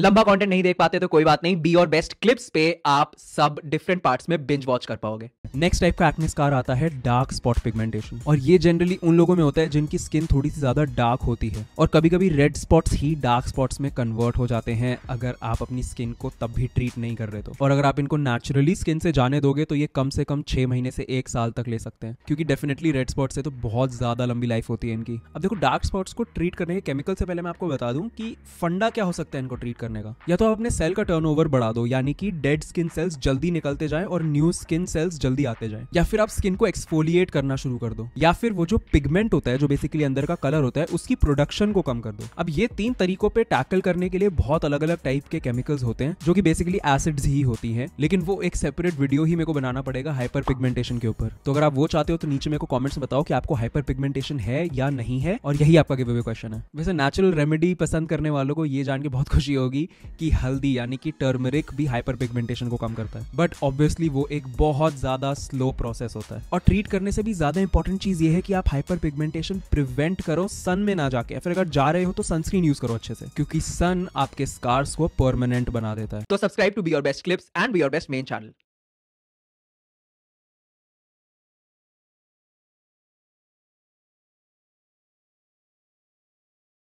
लंबा कंटेंट नहीं देख पाते तो कोई बात नहीं बी और बेस्ट क्लिप्स पे आप सब डिफरेंट पार्ट्स में बिंज वॉच कर पाओगे नेक्स्ट टाइप का एक्नेस्कार आता है डार्क स्पॉट पिगमेंटेशन और ये जनरली उन लोगों में होता है जिनकी स्किन थोड़ी सी ज्यादा डार्क होती है और कभी कभी रेड स्पॉट्स ही डार्क स्पॉट्स में कन्वर्ट हो जाते हैं अगर आप अपनी स्किन को तब भी ट्रीट नहीं कर रहे तो और अगर आप इनको नेचुरली स्किन से जाने दोगे तो ये कम से कम छह महीने से एक साल तक ले सकते हैं क्योंकि डेफिनेटली रेड स्पॉट से तो बहुत ज्यादा लंबी लाइफ होती है इनकी अब देखो डार्क स्पॉट्स को ट्रीट करने के केमिकल से पहले मैं आपको बता दूं कि फंडा क्या हो सकता है इनको ट्रीट करने का या तो आप अपने सेल का टर्न बढ़ा दो यानी कि डेड स्किन सेल्स जल्दी निकलते जाए और न्यू स्किन सेल्स जल्दी जल्दी आते जाए या फिर आप स्किन को एक्सफोलिएट करना शुरू कर दो या फिर वो जो पिगमेंट होता है जो बेसिकली अंदर का कलर होता है उसकी प्रोडक्शन को कम कर दो अब ये तीन तरीकों पे टैकल करने के लिए बहुत अलग अलग टाइप के केमिकल्स होते हैं जो कि बेसिकली एसिड्स ही होती हैं लेकिन वो एक सेपरेट वीडियो ही मेरे को बनाना पड़ेगा हाइपर पिगमेंटेशन के ऊपर तो अगर आप वो चाहते हो तो नीचे मेरे को कमेंट्स बताओ कि आपको हाइपर पिगमेंटेशन है या नहीं है और यही आपका गिव अवे क्वेश्चन है वैसे नेचुरल रेमेडी पसंद करने वालों को ये जान के बहुत खुशी होगी कि हल्दी यानी कि टर्मरिक भी हाइपर पिगमेंटेशन को कम करता है बट ऑब्वियसली वो एक बहुत ज्यादा ज़्यादा स्लो प्रोसेस होता है और ट्रीट करने से भी ज़्यादा इंपॉर्टेंट चीज़ ये है कि आप हाइपर पिगमेंटेशन प्रिवेंट करो सन में ना जाके फिर अगर जा रहे हो तो सनस्क्रीन यूज करो अच्छे से क्योंकि सन आपके स्कार्स को परमानेंट बना देता है तो subscribe to be your best clips and be your best main channel